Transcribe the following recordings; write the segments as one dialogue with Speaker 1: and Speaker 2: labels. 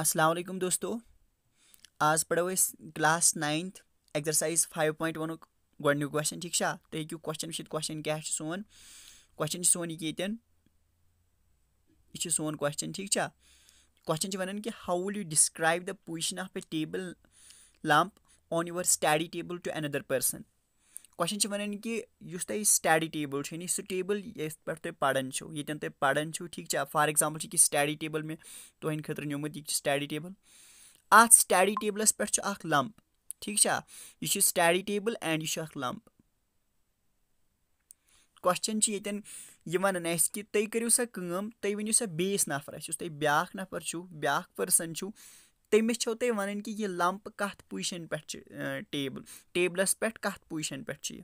Speaker 1: अस्सलाम वालेकुम दोस्तों आज पढो इस class ninth exercise five point one गुक क्वेश्चन ठीक तुम हूँ क्वेश्चन वुचित क्वेश्चन क्या है सोन क्वेश्चन सोन यह यन यह सोन क्वेश्चन ठीक क्वेश्चन वनान कि how will you describe the position of a table lamp on your study table to another person question से वन कि तुम स्टडी टेबल ये सू टेबल ये पे तुम पढ़ान ये तुम पढ़ान ठीक है फॉर एग्जाम्पल कि स्टडी टेबल मे तुहद खुद नोमुत यह स्टडी टेबल अत स्टडी टेबलस पे लंप ठीक है यह स्टडी टेबल एंड यह लंप क्वेश्चन ये वन कि तुम करू सा तुम सा बेस नफर तुम ब्या नफर ब्या पर्सन تٔمِس چھو تۄہہِ وَنٕنۍ کہِ یہِ لَمپ کَتھ پُزِشَن پٮ۪ٹھ چھِ ٹیبٕل ٹیبلَس پٮ۪ٹھ کَتھ پُزِشَن پٮ۪ٹھ چھِ یہِ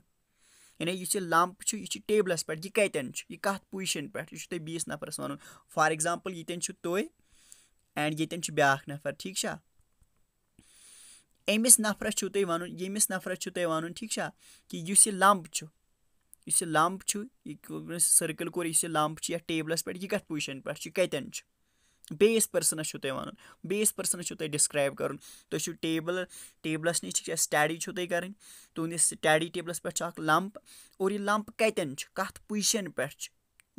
Speaker 1: یعنی یُس یہِ لَمپ چھُ یہِ چھُ ٹیبلَس پٮ۪ٹھ یہِ کَتٮ۪ن چھُ یہِ کَتھ پُزِشَن پٮ۪ٹھ یہِ چھُ تۄہہِ بیٚیِس نَفرَس وَنُن فار ایٚگزامپٕل ییٚتٮ۪ن چھُ تُہۍ اینٛڈ ییٚتٮ۪ن چھُ بیٛاکھ نَفر ٹھیٖک چھا أمِس نَفرَس چھُو تۄہہِ وَنُن ییٚمِس نَفرَس چھُو تۄہہِ وَنُن ٹھیٖک چھا کہِ یُس یہِ لَمپ چھُ یُس یہِ لَمپ چھُ یہِ سٔرکٕل کوٚر یُس یہِ لَمپ چھُ یَتھ ٹیبلَس پٮ۪ٹھ یہِ کَتھ پُزِشَن پٮ۪ٹھ چھُ یہِ کَتٮ۪ن چھُ بیٚیِس پٔرسَنَس چھُو تۄہہِ وَنُن بیٚیِس پٔرسَنَس چھُو تۄہہِ ڈِسکرٛایب کَرُن تُہۍ چھُو ٹیبٕل ٹیبلَس نِش چھِ سٹیڈی چھُو تۄہہِ کَرٕنۍ تُہُنٛدِس سٹیڈی ٹیبلَس پٮ۪ٹھ چھُ اَکھ لَمپ اور یہِ لَمپ کَتٮ۪ن چھُ کَتھ پُزِشَن پٮ۪ٹھ چھُ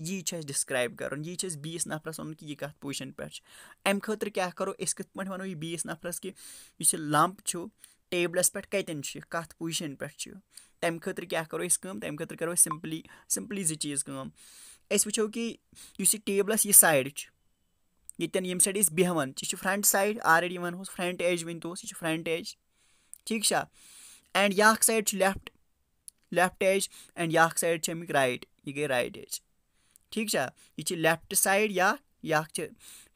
Speaker 1: یی چھُ اَسہِ ڈِسکرٛایب کَرُن یی چھِ اَسہِ بیٚیِس نفرَس وَنُن کہِ یہِ کَتھ پُزِشَن پٮ۪ٹھ چھُ اَمہِ خٲطرٕ کیٛاہ کَرو أسۍ کِتھ پٲٹھۍ وَنو یہِ بیٚیِس نفرَس کہِ یُس یہِ لَمپ چھُ ٹیبلَس پٮ۪ٹھ کَتٮ۪ن چھُ یہِ کَتھ پُزِشَن پٮ۪ٹھ چھُ تَمہِ خٲطرٕ کیٛاہ کَرو أسۍ کٲم تَمہِ خٲطرٕ کَرو أسۍ سِمپلی سِمپلی زٕ چیٖز کٲم أسۍ وٕچھو کہِ یُس یہِ ٹیبلَس یہِ سایڈٕ چھُ ییٚتٮ۪ن ییٚمہِ سایڈٕ أسۍ بیٚہوان یہِ چھُ فرٛٮ۪نٛٹ سایڈ آلریڈی وَنہوس فرٛٮ۪نٛٹ ایج ؤنۍتو یہِ چھُ فرٛٮ۪نٛٹ ایج ٹھیٖک چھا اینڈ یہِ سایڈ چھُ لٮ۪فٹ لٮ۪فٹ ایج اینڈ یہِ سایڈ چھِ اَمیُک رایٹ یہِ گٔے رایٹ ایج ٹھیٖک چھا یہِ چھِ لٮ۪فٹ سایڈ یا یہِ چھِ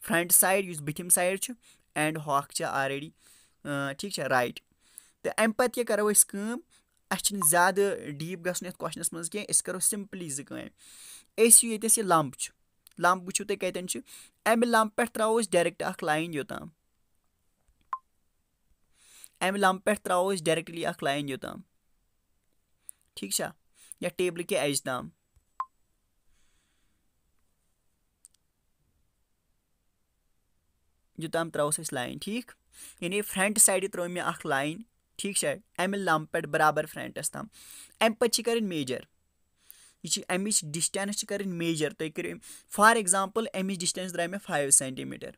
Speaker 1: فرٛٮ۪نٛٹ سایڈ یُس بٕتھِم سایڈ چھُ اینڈ ہۄکھ چھِ آلریڈی ٹھیٖک چھا رایٹ تہٕ اَمہِ پَتہٕ کیٛاہ کَرو أسۍ کٲم اَسہِ چھِنہٕ زیادٕ ڈیٖپ گژھُن یَتھ کۄشنَس منٛز کینٛہہ أسۍ کَرو سِمپٕلی زٕ کامہِ أسۍ یہِ ییٚتٮ۪س یہِ لَمپ چھُ लम्ब वो तुम कतन अमि लम्ब पे त्रो डरक्ट अन योत अमि लम्ब पे त्रो डरक्टली लाइन योत ठीक या टेबल के एज तम योत त्रोस लाइन ठीक यानी फ्रंट साइड त्रो मे लाइन ठीक है अमि लम्ब पे बराबर फ्रंटस तम अम पी मेजर یہِ چھِ اَمِچ ڈِسٹٮ۪نٕس چھِ کَرٕنۍ میجَر تُہۍ کٔرِو فار ایٚگزامپٕل اَمِچ ڈِسٹٮ۪نٕس درٛاے مےٚ five centimetre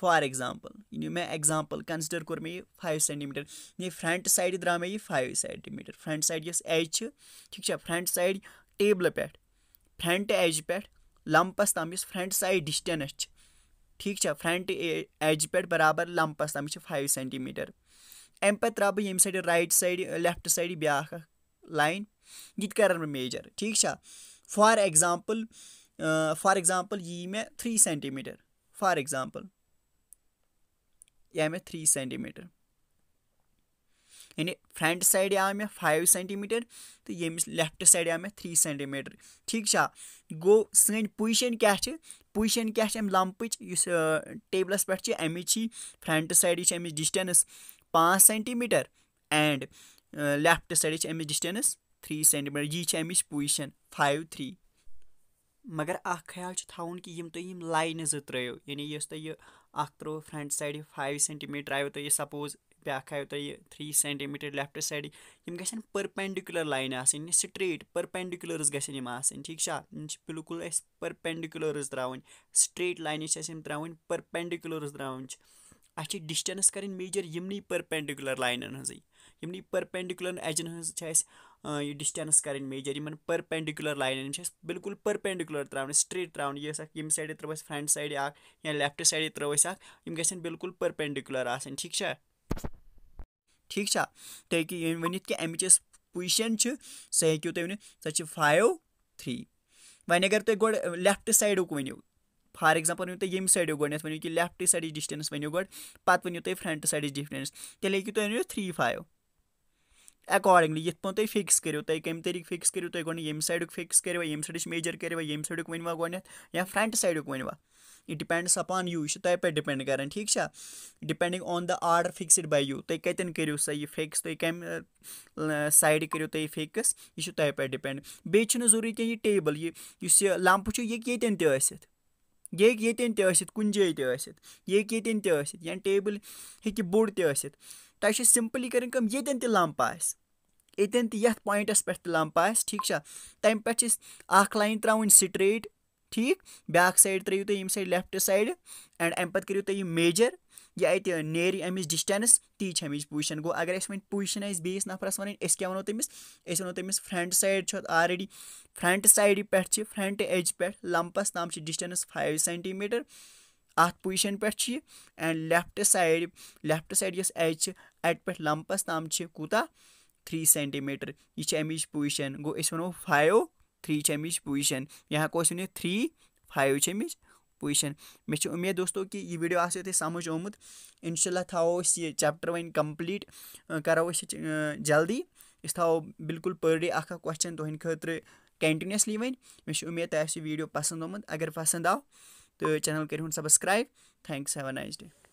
Speaker 1: for example یہِ نیوٗ مےٚ ایٚگزامپٕل کَنسِڈَر کوٚر مےٚ یہِ فایِو سینٹی میٖٹر یہِ فرٛنٛٹ سایڈٕ درٛاو مےٚ یہِ five centimetre front side یۄس ایج چھِ ٹھیٖک چھا فرٛنٛٹ سایڈ ٹیبلہٕ پٮ۪ٹھ فرٛنٛٹ ایجہِ پٮ۪ٹھ لَمپَس تام یُس فرٛنٛٹ سایڈ ڈِسٹٮ۪نٕس چھِ ٹھیٖک چھا فرٛنٛٹ ایجہِ پٮ۪ٹھ بَرابر لَمپَس تام یہِ چھِ فایِو سینٹی میٖٹر اَمہِ پَتہٕ ترٛاو بہٕ ییٚمہِ سایڈٕ رایٹ سایڈٕ لیٚفٹ سایڈٕ بیٛاکھ اَکھ لایِن यह कर मैं मेजर ठीक फार एग्जाम्पल फार एग्जाम्पल यी मे थ्री सेंटीमीटर फार एग्जाम्पल यह मे थ्री सेंटीमीटर यानी फ्रंट साइड आव मे फाइव सेंटीमीटर तो यम्स लेफ्ट साइड आव मे थ्री सेंटीमीटर ठीक गो सी पोजिशन क्या पोजिशन क्या अम लंपच इस टेबलस पे अमिच फ्रंट साइड यह डिस्टेंस पाँच सेंटीमीटर एंड लेफ्ट साइड अमिच डिस्टेंस थ्री सेंटीमीटर यह अमिच पोजिशन फाइव थ्री मगर अख ख्याल थोन कि यम तुम तो लाइन जो त्रो यानी तो तो इस तुम यह त्रो फ्रंट साइड फाइव सेंटीमीटर आयो तुम सपोज ब्याक आयो तुम थ्री सेंटीमीटर लेफ्ट साइड यम ग परपेंडिकुलर लाइन आसन स्ट्रेट परपेंडिकुलर्स गम आसन ठीक बिल्कुल अस परपेंडिकुलर्स द्रावन स्ट्रेट लाइन त्रावन परपेंडिकुलर्स द्रावन अच्छी डिस्टेंस करें मेजर यमन परपेंडिकुलर लाइन हज यमन परपेंडिकुलर एजन हज یہِ ڈِسٹَنٕس کَرٕنۍ میجَر یِمَن پٔرپینڈِکیوٗلَر لاینَن چھِ اَسہِ بِلکُل پٔرپینڈِکیوٗلر ترٛاوٕنۍ سٹریٹ ترٛاوٕنۍ یہِ ٲس اَکھ ییٚمہِ سایڈٕ ترٛٲو اَسہِ فرٛنٛٹ سایڈٕ اَکھ یا لیٚفٹہٕ سایڈٕ ترٛٲو اَسہِ اَکھ یِم گژھن بِلکُل پٔرپینڈِکیوٗلَر آسٕنۍ ٹھیٖک چھا ٹھیٖک چھا تُہۍ ہیٚکِو یہِ ؤنِتھ کہِ اَمِچ یۄس پُزِشَن چھِ سۄ ہیٚکِو تُہۍ ؤنِتھ سۄ چھِ فایِو تھرٛی وۄنۍ اگر تُہۍ گۄڈٕ لیٚفٹہٕ سایڈُک ؤنِو فار ایٚگزامپٕل ؤنِو تُہۍ ییٚمہِ سایڈُک گۄڈٕنٮ۪تھ ؤنِو کہِ لیٚفٹہٕ سایڈٕچ ڈِسٹَنٕس ؤنِو گۄڈٕ پَتہٕ ؤنِو تُہۍ فرٛنٛٹ سایڈٕچ ڈِفٹَنٕس تیٚلہِ ہیٚکِو تُہۍ ؤنِتھ تھرٛی فایِو ایکارڈِنٛگلی یِتھ پٲٹھۍ تُہۍ فِکٕس کٔرِو تُہۍ کمہِ طریٖقہٕ فِکٕس کٔرِو تُہۍ گۄڈٕ ییٚمہِ سایڈُک فِکٕس کٔرِوا ییٚمہِ سایڈٕچ میجَر کٔرِوا ییٚمہِ سایڈُک ؤنۍوا گۄڈٕنٮ۪تھ یا فرٛٮ۪نٛٹ سایڈُک ؤنۍوا یہِ ڈِپٮ۪نٛڈٕس اَپان یوٗ یہِ چھِ تۄہہِ پٮ۪ٹھ ڈِپٮ۪نٛڈ کَران ٹھیٖک چھا depending on the order fixed by you تُہۍ کَتٮ۪ن کٔرِو سا یہِ فِکٕس تُہۍ کَمہِ سایڈٕ کٔرِو تُہۍ یہِ فِکٕس یہِ چھُ تۄہہِ پٮ۪ٹھ ڈِپٮ۪نٛڈ بیٚیہِ چھُنہٕ ضروٗری کینٛہہ یہِ ٹیبٕل یہِ یُس یہِ لَمپہٕ چھُ یہِ ہیٚکہِ ییٚتٮ۪ن تہِ ٲسِتھ یہِ ہیٚکہِ ییٚتٮ۪ن تہِ ٲسِتھ کُنہِ جایہِ تہِ ٲسِتھ یہِ ہیٚکہِ ییٚتٮ۪ن تہِ ٲسِتھ یا ٹیبٕل ہیٚکہِ بوٚڑ تہِ ٲسِتھ तय सिंपली कर ये लास यन पॉइंटस पे लास ठीक तमें पे लाइन त्रावन स्ट्रेट ठीक ब्या सैड त्रू तुम सैड लेफ्ट सैड एंड अम पे करू तुम मेजर यह ये नेर अमिच डिस्टेंस ती अम पोजिशन गो अगर वे पोजिशन आज बेस नफरस वन क्या वो तमिस वो तमिस front side already front side पे फ्रंट एज पे लंपस तम डिस्टेंस फाइव सेंटीमीटर अत पोजिशन पे and left side left side इस एच एट पे लम्पस तम कूता थ्री सेंटीमीटर यह अमिश पोजिशन गो वनो फाइव थ्री अमिश पोजिशन यह हेको वनि थ्री फाइव अमिश पोजिशन मे उम्मीद दोस्तों कि यह वीडियो आसो समझ आमुत इनशाला थो चप्टर चैप्टर वन कम्प्लीट करो जल्दी थो बिल्कुल पर डे अख कोशन तुंद खुद कंटिन्यूसली वे मे उम्मीद तुम्हें वीडियो पसंद आमुत अगर पसंद आओ तो चैनल कर subscribe thanks have a nice day